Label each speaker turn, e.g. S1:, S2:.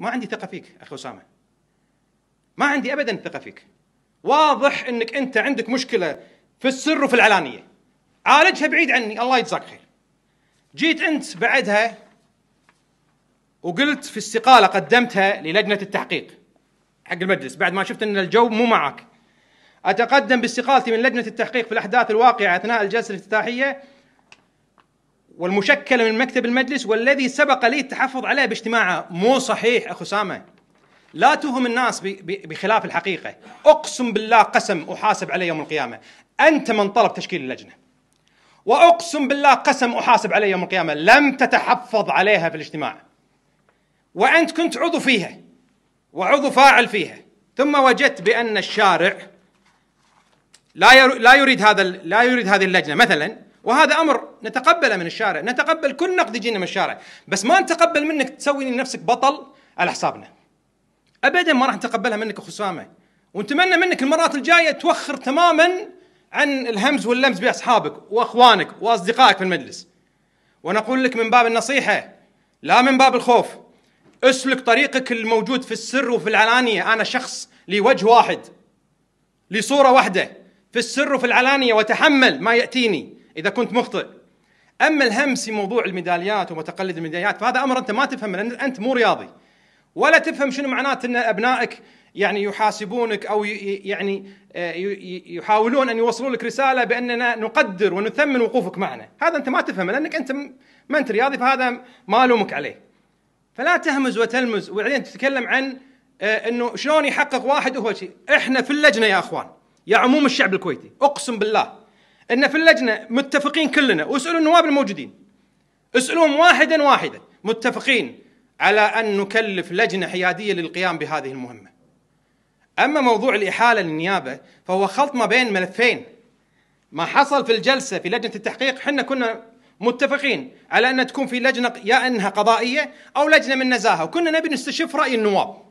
S1: ما عندي ثقه فيك اخي اسامه ما عندي ابدا ثقه فيك واضح انك انت عندك مشكله في السر وفي العلانيه عالجها بعيد عني الله يجزاك خير جيت انت بعدها وقلت في استقاله قدمتها للجنه التحقيق حق المجلس بعد ما شفت ان الجو مو معك اتقدم باستقالتي من لجنه التحقيق في الاحداث الواقعه اثناء الجلسه الافتتاحيه والمشكلة من مكتب المجلس والذي سبق لي التحفظ عليه باجتماعه مو صحيح أخو سامة لا توهم الناس بخلاف الحقيقة أقسم بالله قسم أحاسب عليه يوم القيامة أنت من طلب تشكيل اللجنة وأقسم بالله قسم أحاسب عليه يوم القيامة لم تتحفظ عليها في الاجتماع وأنت كنت عضو فيها وعضو فاعل فيها ثم وجدت بأن الشارع لا لا يريد هذا لا يريد هذه اللجنة مثلا وهذا أمر نتقبله من الشارع نتقبل كل نقد يجينا من الشارع بس ما نتقبل منك تسوي لنفسك بطل على حسابنا ابدا ما راح نتقبلها منك اخو اسامه ونتمنى منك المرات الجايه توخر تماما عن الهمز واللمز باصحابك واخوانك واصدقائك في المجلس ونقول لك من باب النصيحه لا من باب الخوف اسلك طريقك الموجود في السر وفي العلانيه انا شخص لي وجه واحد لصوره واحده في السر وفي العلانيه وتحمل ما ياتيني اذا كنت مخطئ اما في موضوع الميداليات ومتقلد الميداليات فهذا امر انت ما تفهمه لان انت مو رياضي ولا تفهم شنو معناته ان ابنائك يعني يحاسبونك او يعني آه، يحاولون ان يوصلوا لك رساله باننا نقدر ونثمن وقوفك معنا، هذا انت ما تفهمه لانك انت ما انت رياضي فهذا ما الومك عليه. فلا تهمز وتلمز وبعدين تتكلم عن آه، انه شلون يحقق واحد وهو شيء، احنا في اللجنه يا اخوان، يا عموم الشعب الكويتي، اقسم بالله ان في اللجنه متفقين كلنا واسالوا النواب الموجودين اسالوهم واحدا واحدا متفقين على ان نكلف لجنه حياديه للقيام بهذه المهمه. اما موضوع الاحاله للنيابه فهو خلط ما بين ملفين. ما حصل في الجلسه في لجنه التحقيق احنا كنا متفقين على ان تكون في لجنه يا انها قضائيه او لجنه من نزاهه وكنا نبي نستشف راي النواب.